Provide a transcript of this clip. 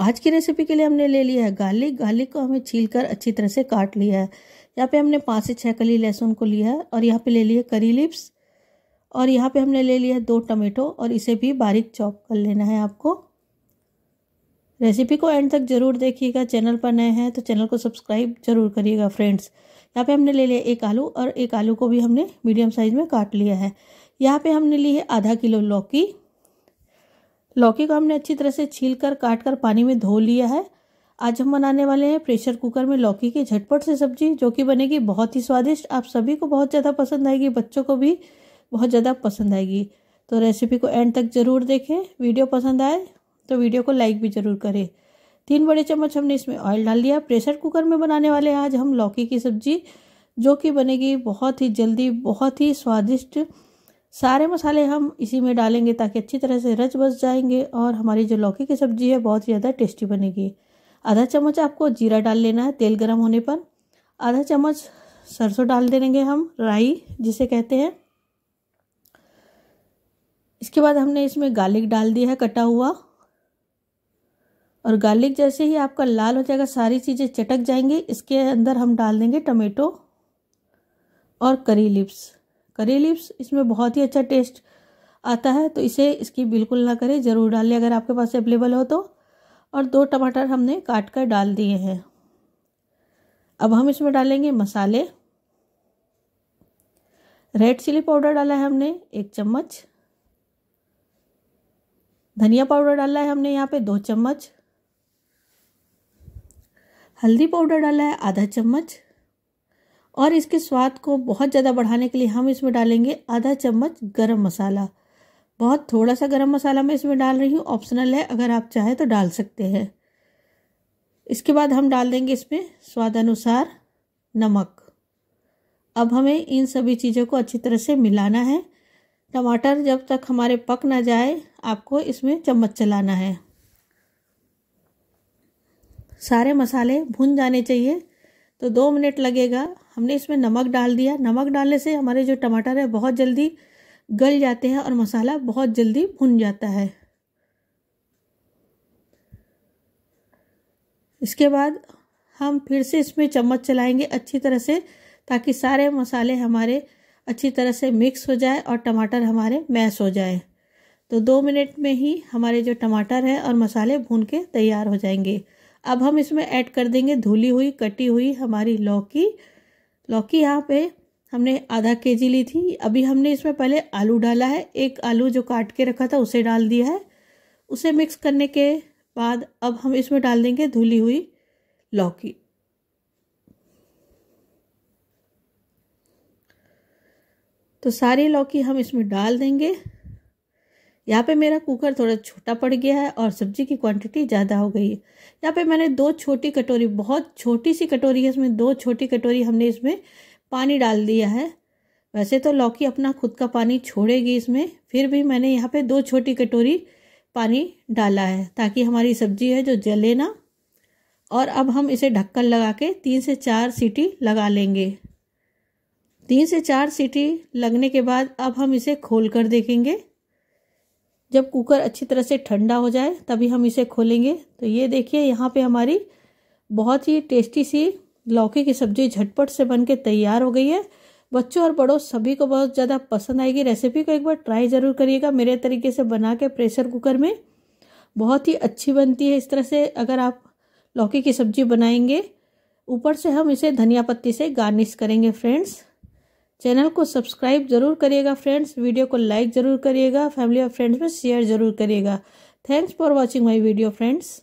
आज की रेसिपी के लिए हमने ले लिया है गार्लिक गार्लिक को हमें छील कर अच्छी तरह से काट लिया है यहाँ पे हमने पाँच से छः कली लहसुन को लिया है और यहाँ पे ले है करी लिप्स और यहाँ पे हमने ले लिया है दो टमेटो और इसे भी बारीक चॉप कर लेना है आपको रेसिपी को एंड तक जरूर देखिएगा चैनल पर नए हैं तो चैनल को सब्सक्राइब जरूर करिएगा फ्रेंड्स यहाँ पे हमने ले लिया एक आलू और एक आलू को भी हमने मीडियम साइज में काट लिया है यहाँ पे हमने ली है आधा किलो लौकी लौकी को हमने अच्छी तरह से छील कर काट कर पानी में धो लिया है आज हम बनाने वाले हैं प्रेशर कुकर में लौकी की झटपट से सब्जी जो कि बनेगी बहुत ही स्वादिष्ट आप सभी को बहुत ज़्यादा पसंद आएगी बच्चों को भी बहुत ज़्यादा पसंद आएगी तो रेसिपी को एंड तक ज़रूर देखें वीडियो पसंद आए तो वीडियो को लाइक भी ज़रूर करें तीन बड़े चम्मच हमने इसमें ऑयल डाल दिया प्रेशर कुकर में बनाने वाले आज हम लौकी की सब्जी जो कि बनेगी बहुत ही जल्दी बहुत ही स्वादिष्ट सारे मसाले हम इसी में डालेंगे ताकि अच्छी तरह से रच बस जाएंगे और हमारी जो लौकी की सब्ज़ी है बहुत ही ज़्यादा टेस्टी बनेगी आधा चम्मच आपको जीरा डाल लेना है तेल गर्म होने पर आधा चम्मच सरसों डाल देंगे हम राई जिसे कहते हैं इसके बाद हमने इसमें गार्लिक डाल दिया है कटा हुआ और गार्लिक जैसे ही आपका लाल हो जाएगा सारी चीज़ें चटक जाएंगी इसके अंदर हम डाल देंगे टमेटो और करी लिप्स करी लिप्स इसमें बहुत ही अच्छा टेस्ट आता है तो इसे इसकी बिल्कुल ना करें ज़रूर डालिए अगर आपके पास अवेलेबल हो तो और दो टमाटर हमने काट कर डाल दिए हैं अब हम इसमें डालेंगे मसाले रेड चिली पाउडर डाला है हमने एक चम्मच धनिया पाउडर डाला है हमने यहाँ पे दो चम्मच हल्दी पाउडर डाला है आधा चम्मच और इसके स्वाद को बहुत ज़्यादा बढ़ाने के लिए हम इसमें डालेंगे आधा चम्मच गरम मसाला बहुत थोड़ा सा गरम मसाला मैं इसमें डाल रही हूँ ऑप्शनल है अगर आप चाहें तो डाल सकते हैं इसके बाद हम डाल देंगे इसमें स्वाद अनुसार नमक अब हमें इन सभी चीज़ों को अच्छी तरह से मिलाना है टमाटर जब तक हमारे पक ना जाए आपको इसमें चम्मच चलाना है सारे मसाले भुन जाने चाहिए तो दो मिनट लगेगा हमने इसमें नमक डाल दिया नमक डालने से हमारे जो टमाटर है बहुत जल्दी गल जाते हैं और मसाला बहुत जल्दी भुन जाता है इसके बाद हम फिर से इसमें चम्मच चलाएंगे अच्छी तरह से ताकि सारे मसाले हमारे अच्छी तरह से मिक्स हो जाए और टमाटर हमारे मैश हो जाए तो दो मिनट में ही हमारे जो टमाटर हैं और मसाले भून के तैयार हो जाएंगे अब हम इसमें ऐड कर देंगे धुली हुई कटी हुई हमारी लौकी लौकी यहाँ पे हमने आधा के जी ली थी अभी हमने इसमें पहले आलू डाला है एक आलू जो काट के रखा था उसे डाल दिया है उसे मिक्स करने के बाद अब हम इसमें डाल देंगे धुली हुई लौकी तो सारी लौकी हम इसमें डाल देंगे यहाँ पे मेरा कुकर थोड़ा छोटा पड़ गया है और सब्जी की क्वांटिटी ज़्यादा हो गई है यहाँ पे मैंने दो छोटी कटोरी बहुत छोटी सी कटोरी है इसमें दो छोटी कटोरी हमने इसमें पानी डाल दिया है वैसे तो लौकी अपना खुद का पानी छोड़ेगी इसमें फिर भी मैंने यहाँ पे दो छोटी कटोरी पानी डाला है ताकि हमारी सब्जी है जो जले ना और अब हम इसे ढक्कन लगा के तीन से चार सीटी लगा लेंगे तीन से चार सीटी लगने के बाद अब हम इसे खोल कर देखेंगे जब कुकर अच्छी तरह से ठंडा हो जाए तभी हम इसे खोलेंगे तो ये देखिए यहाँ पे हमारी बहुत ही टेस्टी सी लौकी की सब्जी झटपट से बन के तैयार हो गई है बच्चों और बड़ों सभी को बहुत ज़्यादा पसंद आएगी रेसिपी को एक बार ट्राई ज़रूर करिएगा मेरे तरीके से बना के प्रेशर कुकर में बहुत ही अच्छी बनती है इस तरह से अगर आप लौकी की सब्जी बनाएंगे ऊपर से हम इसे धनिया पत्ती से गार्निश करेंगे फ्रेंड्स चैनल को सब्सक्राइब जरूर करिएगा फ्रेंड्स वीडियो को लाइक ज़रूर करिएगा फैमिली और फ्रेंड्स में शेयर ज़रूर करिएगा thanks for watching my video friends